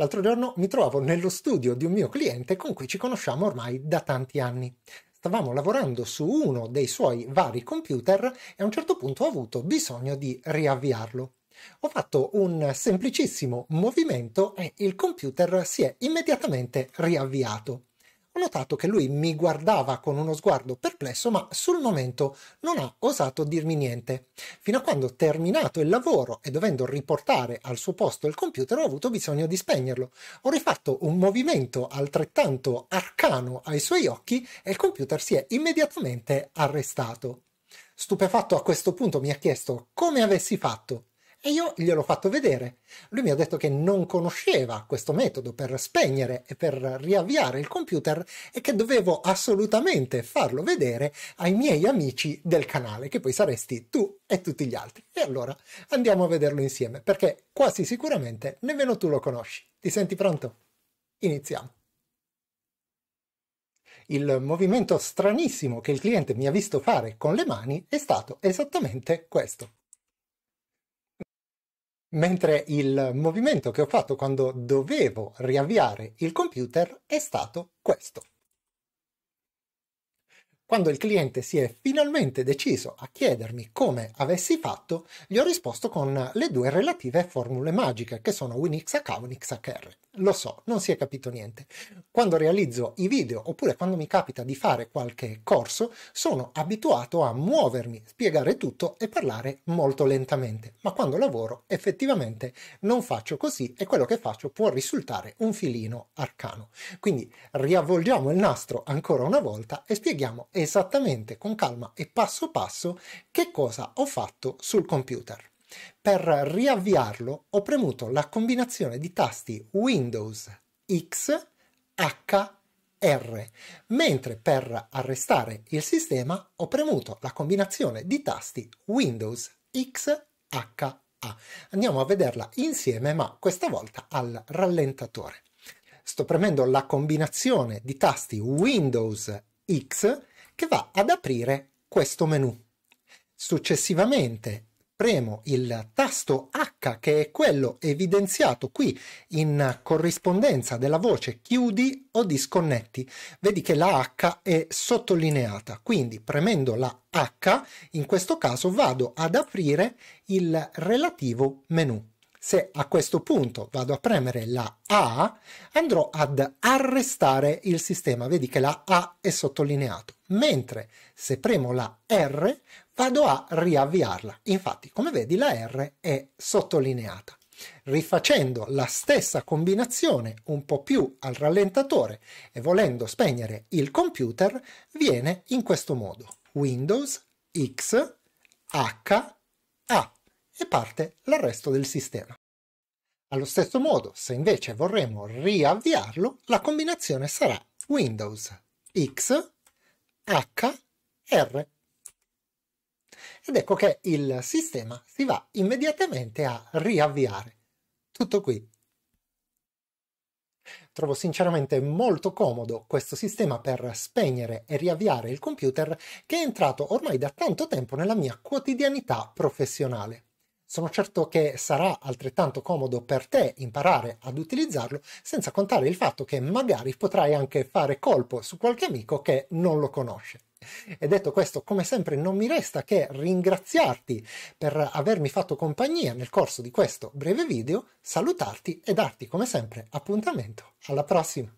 L'altro giorno mi trovavo nello studio di un mio cliente con cui ci conosciamo ormai da tanti anni. Stavamo lavorando su uno dei suoi vari computer e a un certo punto ho avuto bisogno di riavviarlo. Ho fatto un semplicissimo movimento e il computer si è immediatamente riavviato ho notato che lui mi guardava con uno sguardo perplesso, ma sul momento non ha osato dirmi niente. Fino a quando, terminato il lavoro e dovendo riportare al suo posto il computer, ho avuto bisogno di spegnerlo. Ho rifatto un movimento altrettanto arcano ai suoi occhi e il computer si è immediatamente arrestato. Stupefatto a questo punto mi ha chiesto come avessi fatto e io gliel'ho fatto vedere. Lui mi ha detto che non conosceva questo metodo per spegnere e per riavviare il computer e che dovevo assolutamente farlo vedere ai miei amici del canale, che poi saresti tu e tutti gli altri. E allora andiamo a vederlo insieme, perché quasi sicuramente nemmeno tu lo conosci. Ti senti pronto? Iniziamo il movimento stranissimo che il cliente mi ha visto fare con le mani è stato esattamente questo mentre il movimento che ho fatto quando dovevo riavviare il computer è stato questo. Quando il cliente si è finalmente deciso a chiedermi come avessi fatto, gli ho risposto con le due relative formule magiche che sono WinXH e WinXHR. Lo so, non si è capito niente. Quando realizzo i video oppure quando mi capita di fare qualche corso, sono abituato a muovermi, spiegare tutto e parlare molto lentamente, ma quando lavoro effettivamente non faccio così e quello che faccio può risultare un filino arcano. Quindi riavvolgiamo il nastro ancora una volta e spieghiamo esattamente con calma e passo passo che cosa ho fatto sul computer. Per riavviarlo ho premuto la combinazione di tasti Windows X, H, R, mentre per arrestare il sistema ho premuto la combinazione di tasti Windows X, H, A. Andiamo a vederla insieme, ma questa volta al rallentatore. Sto premendo la combinazione di tasti Windows X, che va ad aprire questo menu. Successivamente premo il tasto H che è quello evidenziato qui in corrispondenza della voce chiudi o disconnetti. Vedi che la H è sottolineata, quindi premendo la H in questo caso vado ad aprire il relativo menu. Se a questo punto vado a premere la A, andrò ad arrestare il sistema. Vedi che la A è sottolineato. Mentre se premo la R, vado a riavviarla. Infatti, come vedi, la R è sottolineata. Rifacendo la stessa combinazione un po' più al rallentatore e volendo spegnere il computer, viene in questo modo. Windows X H A e parte l'arresto del sistema. Allo stesso modo, se invece vorremmo riavviarlo, la combinazione sarà Windows X H R. Ed ecco che il sistema si va immediatamente a riavviare. Tutto qui. Trovo sinceramente molto comodo questo sistema per spegnere e riavviare il computer che è entrato ormai da tanto tempo nella mia quotidianità professionale. Sono certo che sarà altrettanto comodo per te imparare ad utilizzarlo, senza contare il fatto che magari potrai anche fare colpo su qualche amico che non lo conosce. E detto questo, come sempre, non mi resta che ringraziarti per avermi fatto compagnia nel corso di questo breve video, salutarti e darti, come sempre, appuntamento alla prossima.